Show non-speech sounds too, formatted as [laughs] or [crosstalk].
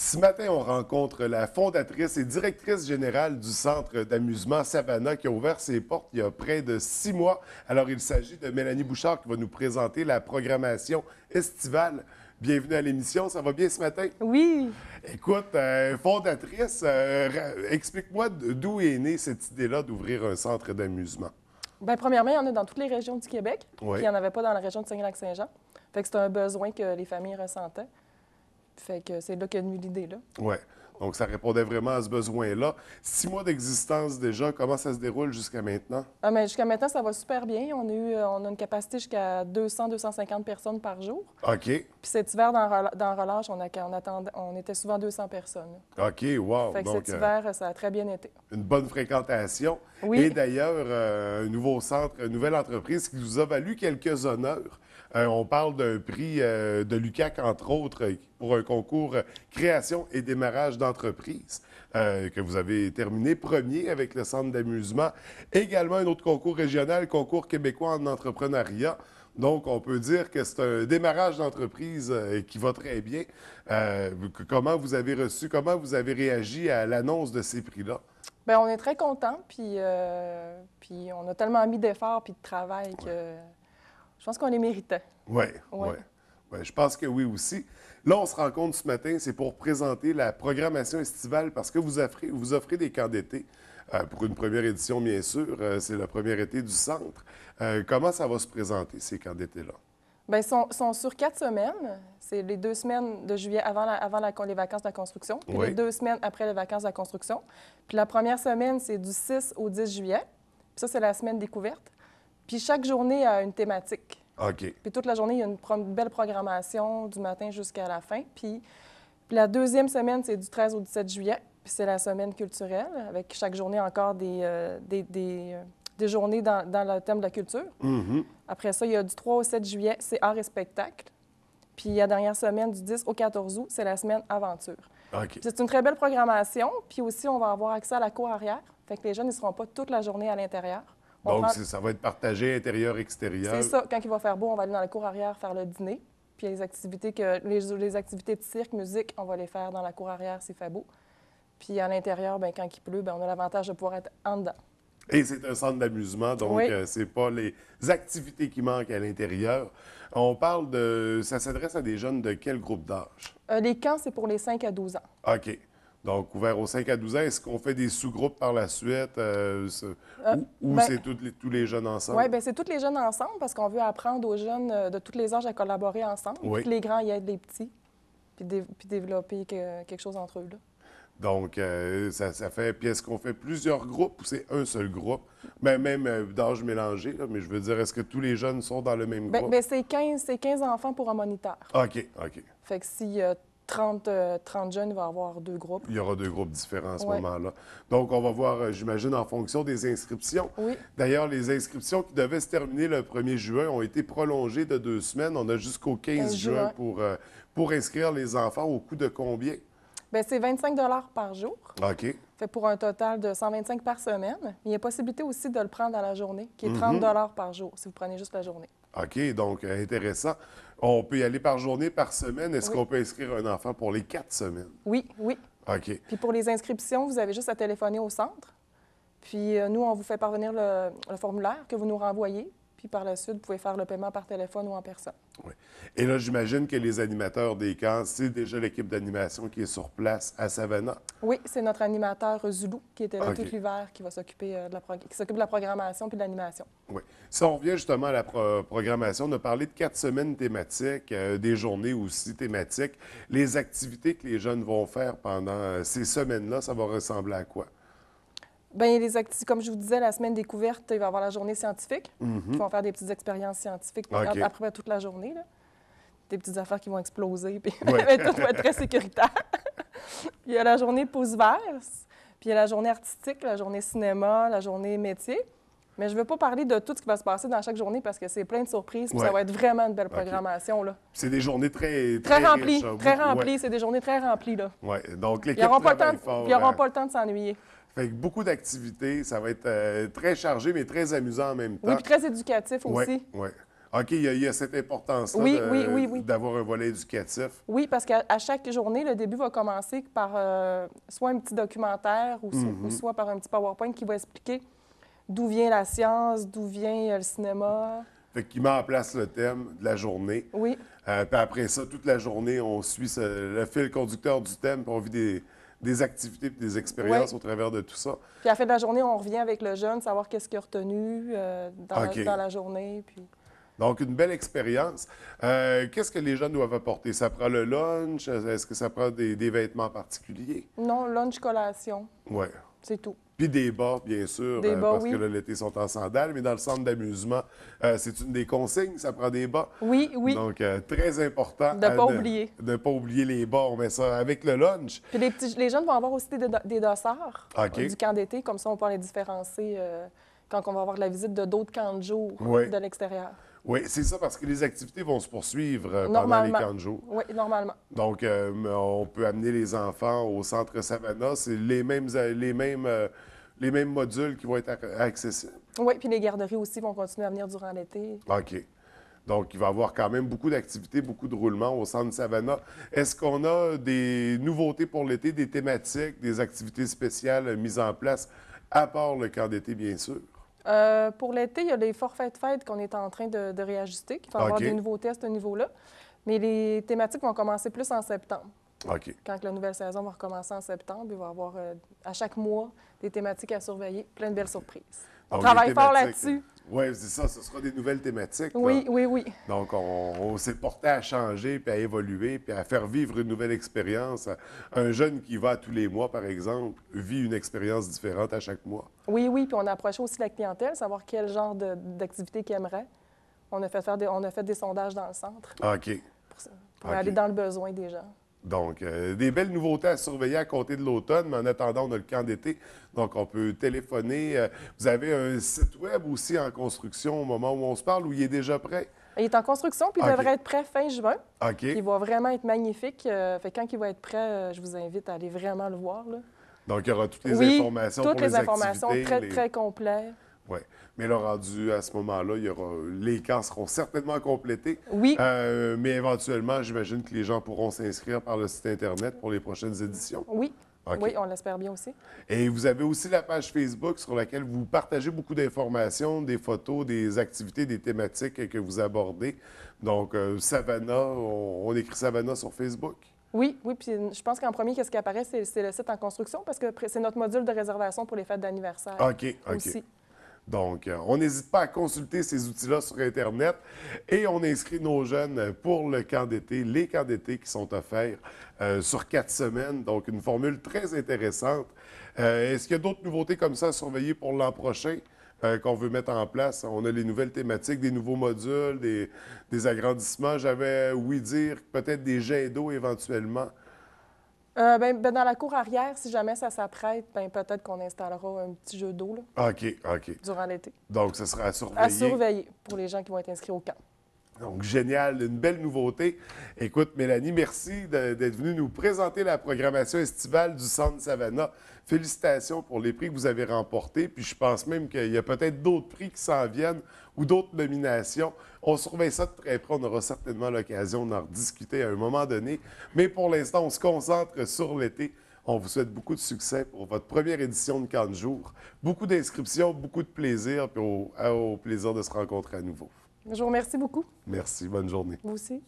Ce matin, on rencontre la fondatrice et directrice générale du centre d'amusement Savannah qui a ouvert ses portes il y a près de six mois. Alors, il s'agit de Mélanie Bouchard qui va nous présenter la programmation estivale. Bienvenue à l'émission. Ça va bien ce matin? Oui. Écoute, euh, fondatrice, euh, explique-moi d'où est née cette idée-là d'ouvrir un centre d'amusement. Bien, premièrement, il y en a dans toutes les régions du Québec. il n'y en avait pas dans la région de saint lac saint jean Fait que c'est un besoin que les familles ressentaient. Fait que c'est là qu'est venue l'idée, là. Oui. Donc, ça répondait vraiment à ce besoin-là. Six mois d'existence déjà, comment ça se déroule jusqu'à maintenant? Ah, mais jusqu'à maintenant, ça va super bien. On a, eu, euh, on a une capacité jusqu'à 200-250 personnes par jour. OK. Puis cet hiver, dans, Relâche, on, a, on, on était souvent 200 personnes. OK, wow! Fait cet euh, hiver, ça a très bien été. Une bonne fréquentation. Oui. Et d'ailleurs, euh, un nouveau centre, une nouvelle entreprise qui nous a valu quelques honneurs. Euh, on parle d'un prix euh, de Lucac, entre autres, pour un concours euh, création et démarrage d'entreprise que vous avez terminé premier avec le centre d'amusement. Également un autre concours régional, concours québécois en entrepreneuriat. Donc, on peut dire que c'est un démarrage d'entreprise qui va très bien. comment vous avez reçu, comment vous avez réagi à l'annonce de ces prix-là? Bien, on est très content, puis, puis on a tellement mis d'efforts puis de travail que... Je pense qu'on les méritait. Oui, oui. Ouais. Ouais, je pense que oui aussi. Là, on se rencontre ce matin, c'est pour présenter la programmation estivale parce que vous offrez, vous offrez des camps d'été euh, pour une première édition, bien sûr. Euh, c'est le premier été du centre. Euh, comment ça va se présenter, ces camps d'été-là? Bien, sont, sont sur quatre semaines. C'est les deux semaines de juillet avant, les vacances de la construction, puis les deux semaines après les vacances de la construction. Puis la première semaine, c'est du 6 au 10 juillet. ça, c'est la semaine découverte. Puis chaque journée a une thématique. OK. Puis toute la journée, il y a une, belle programmation du matin jusqu'à la fin. Puis, la deuxième semaine, c'est du 13 au 17 juillet. Puis c'est la semaine culturelle, avec chaque journée encore des, euh, euh, des, journées dans, le thème de la culture. Mm-hmm. Après ça, il y a du 3 au 7 juillet, c'est art et spectacle. Puis la dernière semaine, du 10 au 14 août, c'est la semaine aventure. Puis C'est une très belle programmation. Puis aussi, on va avoir accès à la cour arrière. Fait que les jeunes ne seront pas toute la journée à l'intérieur. Donc, ça va être partagé intérieur, extérieur. C'est ça. Quand il va faire beau, on va aller dans la cour arrière faire le dîner. Puis les activités, que, les, activités de cirque, musique, on va les faire dans la cour arrière s'il fait beau. Puis à l'intérieur, bien, quand il pleut, ben, on a l'avantage de pouvoir être en dedans. Et c'est un centre d'amusement, donc euh, c'est pas les activités qui manquent à l'intérieur. On parle de... Ça s'adresse à des jeunes de quel groupe d'âge? Euh, les camps, c'est pour les 5 à 12 ans. OK. Donc, ouvert aux 5 à 12 ans, est-ce qu'on fait des sous-groupes par la suite euh, euh, ou, ben- c'est tous les jeunes ensemble? Oui, bien, c'est tous les jeunes ensemble parce qu'on veut apprendre aux jeunes euh, de tous les âges à collaborer ensemble, oui. que les grands y aident les petits, puis, développer quelque chose entre eux. Là. Donc, ça, fait. Puis, est-ce qu'on fait plusieurs groupes ou c'est un seul groupe? Ben, même d'âge mélangé, mais je veux dire, est-ce que tous les jeunes sont dans le même ben, groupe? Bien, c'est 15, 15, enfants pour un moniteur. OK, OK. Fait que s'il y a 30, 30 euh, jeunes, il va y avoir deux groupes. Il y aura deux groupes différents à ce moment-là. Donc, on va voir, euh, j'imagine, en fonction des inscriptions. Oui. D'ailleurs, les inscriptions qui devaient se terminer le 1er juin ont été prolongées de deux semaines. On a jusqu'au 15, juin, pour, euh, pour inscrire les enfants au coût de combien? Bien, c'est 25 par jour. OK. Fait pour un total de 125 par semaine. Il y a possibilité aussi de le prendre à la journée, qui est 30 mhm. par jour, si vous prenez juste la journée. OK, donc intéressant. On peut y aller par journée, par semaine. Est-ce qu'on peut inscrire un enfant pour les quatre semaines? Oui, oui. OK. Puis pour les inscriptions, vous avez juste à téléphoner au centre. Puis euh, nous, on vous fait parvenir le formulaire que vous nous renvoyez. Puis par la suite, vous pouvez faire le paiement par téléphone ou en personne. Oui. Et là, j'imagine que les animateurs des camps, c'est déjà l'équipe d'animation qui est sur place à Savannah. Oui, c'est notre animateur Zulu qui était là tout l'hiver, qui va s'occuper euh, de la s'occupe de la programmation puis de l'animation. Oui. Si on revient justement à la programmation, on a parlé de quatre semaines thématiques, euh, des journées aussi thématiques. Les activités que les jeunes vont faire pendant euh, ces semaines-là, ça va ressembler à quoi? Bien, comme je vous disais, la semaine découverte, il va y avoir la journée scientifique. Mhm. Ils vont faire des petites expériences scientifiques ah, après toute la journée. Là. Des petites affaires qui vont exploser, puis [laughs] tout va être très sécuritaire. [laughs] il y a la journée pouce vert, puis il y a la journée artistique, la journée cinéma, la journée métier. Mais je ne veux pas parler de tout ce qui va se passer dans chaque journée parce que c'est plein de surprises. Ça va être vraiment une belle programmation. là C'est des journées très. Très, euh, remplies. très remplies. C'est des journées très remplies. Là. Donc, Ils n'auront hein. pas le temps de s'ennuyer. Avec beaucoup d'activités, ça va être euh, très chargé, mais très amusant en même temps. Oui, puis très éducatif aussi. Oui, OK, il y, a cette importance-là d'avoir un volet éducatif. Oui, parce qu'à chaque journée, le début va commencer par euh, soit un petit documentaire ou, mhm. soit par un petit PowerPoint qui va expliquer d'où vient la science, d'où vient euh, le cinéma. Fait qu'il met en place le thème de la journée. Oui. puis après ça, toute la journée, on suit le fil conducteur du thème, puis on vit des, des activités des expériences au travers de tout ça. Puis à la fin de la journée, on revient avec le jeune, savoir qu'est-ce qu'il a retenu euh, dans, la journée. Donc, une belle expérience. Euh, qu'est-ce que les jeunes doivent apporter? Ça prend le lunch? Est-ce que ça prend des, des vêtements particuliers? Non, lunch, collation. Oui. C'est tout. Puis des bars, bien sûr, euh, parce que l'été, sont en sandales, mais dans le centre d'amusement, euh, c'est une des consignes, ça prend des bords. Oui, oui. Donc, euh, très important. De ne pas oublier. De ne pas oublier les bords, mais ça avec le lunch. Puis les, jeunes vont avoir aussi des, dossards du camp d'été, comme ça, on peut les différencier quand on va avoir la visite de d'autres camps de jour de l'extérieur. Oui, c'est ça, parce que les activités vont se poursuivre pendant les camps de jour. Oui, normalement. Donc, on peut amener les enfants au centre Savannah. C'est les mêmes, les mêmes les mêmes modules qui vont être accessibles. Oui, puis les garderies aussi vont continuer à venir durant l'été. OK. Donc, il va y avoir quand même beaucoup d'activités, beaucoup de roulements au centre Savannah. Est-ce qu'on a des nouveautés pour l'été, des thématiques, des activités spéciales mises en place, à part le camp d'été, bien sûr? Euh, pour l'été, il y a les forfaits de fête qu'on est en train de, réajuster, qu'il faut avoir des nouveaux tests à ce niveau-là. Mais les thématiques vont commencer plus en septembre. Quand la nouvelle saison va recommencer en septembre, il va y avoir euh, à chaque mois des thématiques à surveiller, plein de belles surprises. On travaille fort là-dessus. Oui, c'est ça, ce sera des nouvelles thématiques. Oui, oui, oui. Donc, on, s'est porté à changer, puis à évoluer, puis à faire vivre une nouvelle expérience. Un jeune qui va tous les mois, par exemple, vit une expérience différente à chaque mois. Oui, oui, puis on a aussi la clientèle, savoir quel genre d'activité qu'il aimerait. On a, fait faire des, on a fait des sondages dans le centre. Ah, OK. Pour, aller dans le besoin des gens. Donc, euh, des belles nouveautés à surveiller à compter de l'automne, mais en attendant, on a le camp d'été. Donc, on peut téléphoner. Euh, vous avez un site web aussi en construction au moment où on se parle, où il est déjà prêt? Il est en construction, puis il devrait être prêt fin juin. OK. Il va vraiment être magnifique. Euh, fait quand il va être prêt, je vous invite à aller vraiment le voir. Donc, il y aura toutes les informations toutes pour les, les informations, très, très complètes. Oui. Mais là, rendu à ce moment-là, les camps seront certainement complétés. Oui. Euh, mais éventuellement, j'imagine que les gens pourront s'inscrire par le site Internet pour les prochaines éditions. Oui. Oui, on l'espère bien aussi. Et vous avez aussi la page Facebook sur laquelle vous partagez beaucoup d'informations, des photos, des activités, des thématiques que vous abordez. Donc, euh, Savannah, on, écrit Savannah sur Facebook. Oui, oui, puis je pense qu'en premier, ce qui apparaît, c'est le site en construction parce que c'est notre module de réservation pour les fêtes d'anniversaire. OK, OK. Donc, euh, on n'hésite pas à consulter ces outils-là sur Internet et on inscrit nos jeunes pour le camp d'été, les camps d'été qui sont offerts euh, sur quatre semaines. Donc, une formule très intéressante. Euh, est-ce qu'il y a d'autres nouveautés comme ça à surveiller pour l'an prochain? qu'on veut mettre en place. On a les nouvelles thématiques, des nouveaux modules, des, des agrandissements. J'avais oui dire peut-être des jets d'eau éventuellement euh, ben, ben, dans la cour arrière, si jamais ça s'apprête, ben, peut-être qu'on installera un petit jeu d'eau. Ah, ah, Durant l'été. Donc, ce sera à surveiller. À surveiller pour les gens qui vont être inscrits au camp. Donc, génial, une belle nouveauté. Écoute, Mélanie, merci d'être venue nous présenter la programmation estivale du Centre Savannah. Félicitations pour les prix que vous avez remportés. Puis je pense même qu'il y a peut-être d'autres prix qui s'en viennent ou d'autres nominations. On surveille ça de très près. On aura certainement l'occasion d'en rediscuter à un moment donné. Mais pour l'instant, on se concentre sur l'été. On vous souhaite beaucoup de succès pour votre première édition de Camp de jour. Beaucoup d'inscriptions, beaucoup de plaisir, puis au, au plaisir de se rencontrer à nouveau. Je vous remercie beaucoup. Merci. Bonne journée. Vous aussi.